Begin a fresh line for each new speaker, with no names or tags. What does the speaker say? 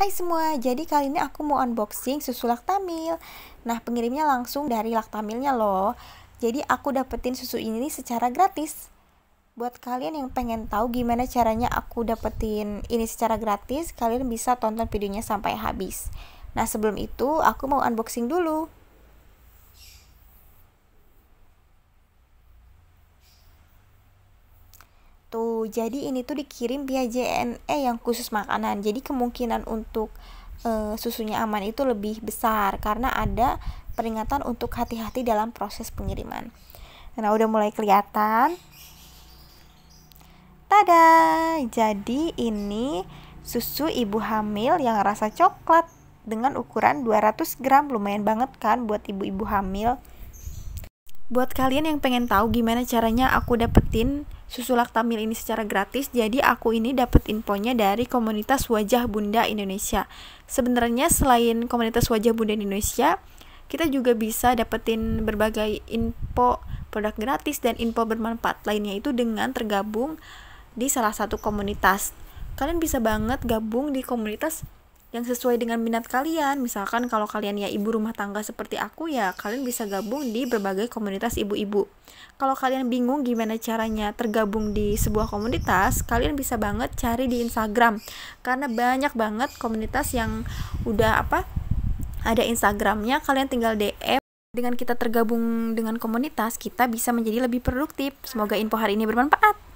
Hai semua, jadi kali ini aku mau unboxing susu Laktamil. Nah, pengirimnya langsung dari Laktamilnya loh. Jadi aku dapetin susu ini secara gratis. Buat kalian yang pengen tahu gimana caranya aku dapetin ini secara gratis, kalian bisa tonton videonya sampai habis. Nah, sebelum itu aku mau unboxing dulu. gitu jadi ini tuh dikirim via JNE yang khusus makanan jadi kemungkinan untuk e, susunya aman itu lebih besar karena ada peringatan untuk hati-hati dalam proses pengiriman nah udah mulai kelihatan tada jadi ini susu ibu hamil yang rasa coklat dengan ukuran 200 gram lumayan banget kan buat ibu-ibu hamil buat kalian yang pengen tahu gimana caranya aku dapetin susu laktamil ini secara gratis, jadi aku ini dapat infonya dari komunitas Wajah Bunda Indonesia. Sebenarnya selain komunitas Wajah Bunda Indonesia, kita juga bisa dapetin berbagai info produk gratis dan info bermanfaat lainnya itu dengan tergabung di salah satu komunitas. Kalian bisa banget gabung di komunitas yang sesuai dengan minat kalian. Misalkan kalau kalian ya ibu rumah tangga seperti aku ya, kalian bisa gabung di berbagai komunitas ibu-ibu. Kalau kalian bingung gimana caranya tergabung di sebuah komunitas, kalian bisa banget cari di Instagram. Karena banyak banget komunitas yang udah apa? Ada Instagramnya, kalian tinggal DM dengan kita tergabung dengan komunitas, kita bisa menjadi lebih produktif. Semoga info hari ini bermanfaat.